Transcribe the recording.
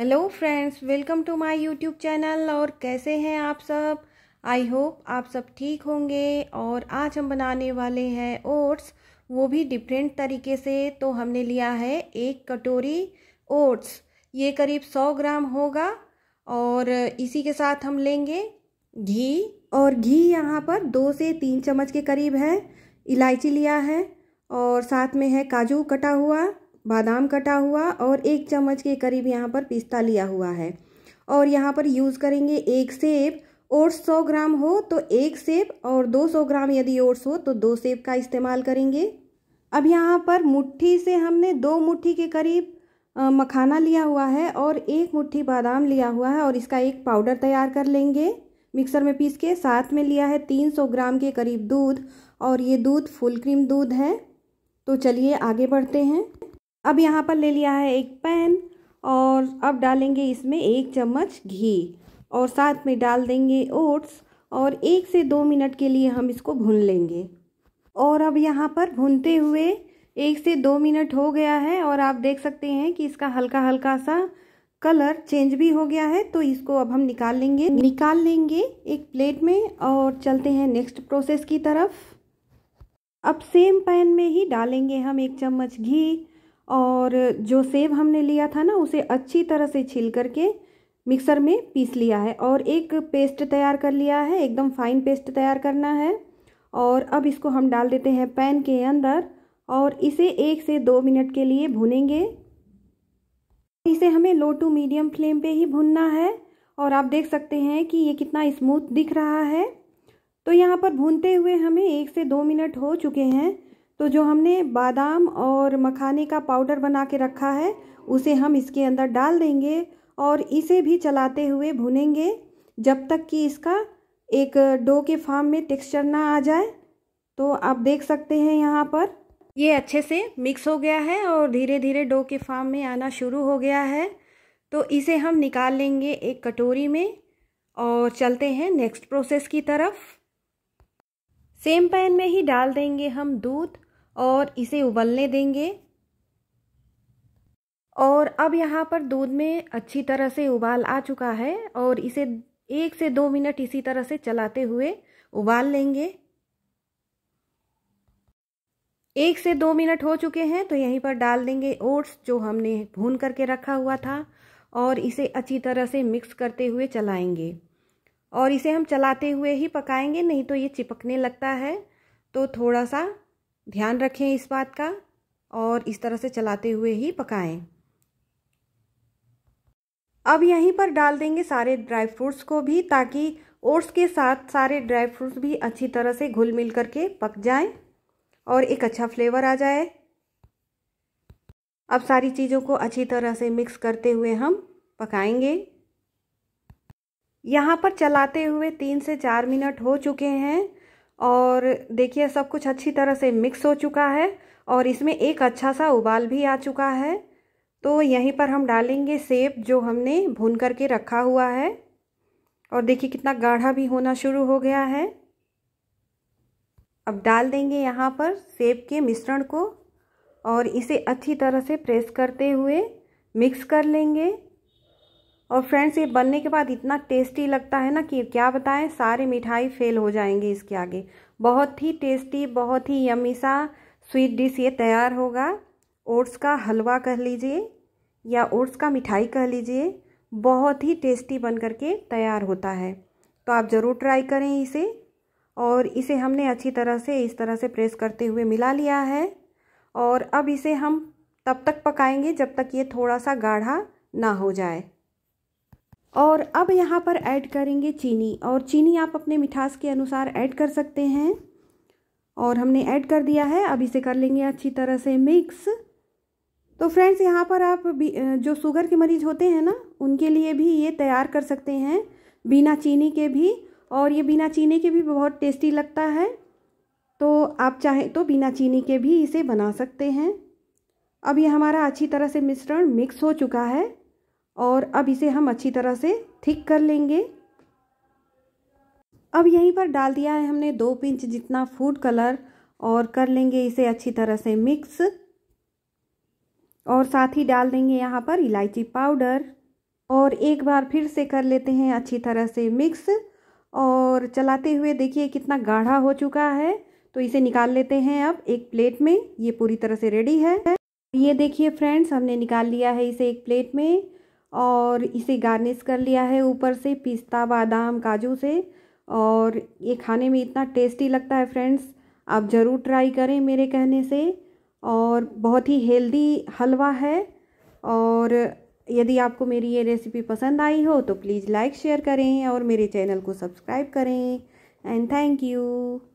hello friends welcome to my YouTube channel और कैसे हैं आप सब आई होप आप सब ठीक होंगे और आज हम बनाने वाले हैं ओट्स वो भी डिफरेंट तरीके से तो हमने लिया है एक कटोरी ओट्स ये करीब सौ ग्राम होगा और इसी के साथ हम लेंगे घी और घी यहाँ पर दो से तीन चम्मच के करीब है इलायची लिया है और साथ में है काजू कटा हुआ बादाम कटा हुआ और एक चम्मच के करीब यहाँ पर पिस्ता लिया हुआ है और यहाँ पर यूज़ करेंगे एक सेब ओट्स सौ ग्राम हो तो एक सेब और दो सौ ग्राम यदि ओट्स हो तो दो सेब का इस्तेमाल करेंगे अब यहाँ पर मुट्ठी से हमने दो मुट्ठी के करीब मखाना लिया हुआ है और एक मुट्ठी बादाम लिया हुआ है और इसका एक पाउडर तैयार कर लेंगे मिक्सर में पीस के साथ में लिया है 300 ग्राम के करीब दूध और ये दूध फुल क्रीम दूध है तो चलिए आगे बढ़ते हैं अब यहाँ पर ले लिया है एक पैन और अब डालेंगे इसमें एक चम्मच घी और साथ में डाल देंगे ओट्स और एक से दो मिनट के लिए हम इसको भून लेंगे और अब यहाँ पर भूनते हुए एक से दो मिनट हो गया है और आप देख सकते हैं कि इसका हल्का हल्का सा कलर चेंज भी हो गया है तो इसको अब हम निकाल लेंगे निकाल लेंगे एक प्लेट में और चलते हैं नेक्स्ट प्रोसेस की तरफ अब सेम पैन में ही डालेंगे हम एक चम्मच घी और जो सेब हमने लिया था ना उसे अच्छी तरह से छील करके मिक्सर में पीस लिया है और एक पेस्ट तैयार कर लिया है एकदम फाइन पेस्ट तैयार करना है और अब इसको हम डाल देते हैं पैन के अंदर और इसे एक से दो मिनट के लिए भुनेंगे इसे हमें लो टू मीडियम फ्लेम पे ही भुनना है और आप देख सकते हैं कि ये कितना स्मूथ दिख रहा है तो यहाँ पर भूनते हुए हमें एक से दो मिनट हो चुके हैं तो जो हमने बादाम और मखाने का पाउडर बना के रखा है उसे हम इसके अंदर डाल देंगे और इसे भी चलाते हुए भुनेंगे जब तक कि इसका एक डो के फार्म में टेक्सचर ना आ जाए तो आप देख सकते हैं यहाँ पर ये अच्छे से मिक्स हो गया है और धीरे धीरे डो के फार्म में आना शुरू हो गया है तो इसे हम निकाल लेंगे एक कटोरी में और चलते हैं नेक्स्ट प्रोसेस की तरफ सेम पैन में ही डाल देंगे हम दूध और इसे उबलने देंगे और अब यहाँ पर दूध में अच्छी तरह से उबाल आ चुका है और इसे एक से दो मिनट इसी तरह से चलाते हुए उबाल लेंगे एक से दो मिनट हो चुके हैं तो यहीं पर डाल देंगे ओट्स जो हमने भून करके रखा हुआ था और इसे अच्छी तरह से मिक्स करते हुए चलाएंगे और इसे हम चलाते हुए ही पकाएंगे नहीं तो ये चिपकने लगता है तो थोड़ा सा ध्यान रखें इस बात का और इस तरह से चलाते हुए ही पकाएं अब यहीं पर डाल देंगे सारे ड्राई फ्रूट्स को भी ताकि ओट्स के साथ सारे ड्राई फ्रूट्स भी अच्छी तरह से घुल मिल करके पक जाएं और एक अच्छा फ्लेवर आ जाए अब सारी चीज़ों को अच्छी तरह से मिक्स करते हुए हम पकाएंगे यहाँ पर चलाते हुए तीन से चार मिनट हो चुके हैं और देखिए सब कुछ अच्छी तरह से मिक्स हो चुका है और इसमें एक अच्छा सा उबाल भी आ चुका है तो यहीं पर हम डालेंगे सेब जो हमने भून करके रखा हुआ है और देखिए कितना गाढ़ा भी होना शुरू हो गया है अब डाल देंगे यहाँ पर सेब के मिश्रण को और इसे अच्छी तरह से प्रेस करते हुए मिक्स कर लेंगे और फ्रेंड्स ये बनने के बाद इतना टेस्टी लगता है ना कि क्या बताएं सारे मिठाई फेल हो जाएंगे इसके आगे बहुत ही टेस्टी बहुत ही यमी सा स्वीट डिश ये तैयार होगा ओट्स का हलवा कह लीजिए या ओट्स का मिठाई कह लीजिए बहुत ही टेस्टी बन करके तैयार होता है तो आप ज़रूर ट्राई करें इसे और इसे हमने अच्छी तरह से इस तरह से प्रेस करते हुए मिला लिया है और अब इसे हम तब तक पकाएंगे जब तक ये थोड़ा सा गाढ़ा ना हो जाए और अब यहाँ पर ऐड करेंगे चीनी और चीनी आप अपने मिठास के अनुसार ऐड कर सकते हैं और हमने ऐड कर दिया है अब इसे कर लेंगे अच्छी तरह से मिक्स तो फ्रेंड्स यहाँ पर आप जो शुगर के मरीज होते हैं ना उनके लिए भी ये तैयार कर सकते हैं बिना चीनी के भी और ये बिना चीनी के भी बहुत टेस्टी लगता है तो आप चाहें तो बिना चीनी के भी इसे बना सकते हैं अब ये हमारा अच्छी तरह से मिश्रण मिक्स हो चुका है और अब इसे हम अच्छी तरह से थिक कर लेंगे अब यहीं पर डाल दिया है हमने दो पिंच जितना फूड कलर और कर लेंगे इसे अच्छी तरह से मिक्स और साथ ही डाल देंगे यहाँ पर इलायची पाउडर और एक बार फिर से कर लेते हैं अच्छी तरह से मिक्स और चलाते हुए देखिए कितना गाढ़ा हो चुका है तो इसे निकाल लेते हैं अब एक प्लेट में ये पूरी तरह से रेडी है ये देखिए फ्रेंड्स हमने निकाल लिया है इसे एक प्लेट में और इसे गार्निश कर लिया है ऊपर से पिस्ता बादाम काजू से और ये खाने में इतना टेस्टी लगता है फ्रेंड्स आप ज़रूर ट्राई करें मेरे कहने से और बहुत ही हेल्दी हलवा है और यदि आपको मेरी ये रेसिपी पसंद आई हो तो प्लीज़ लाइक शेयर करें और मेरे चैनल को सब्सक्राइब करें एंड थैंक यू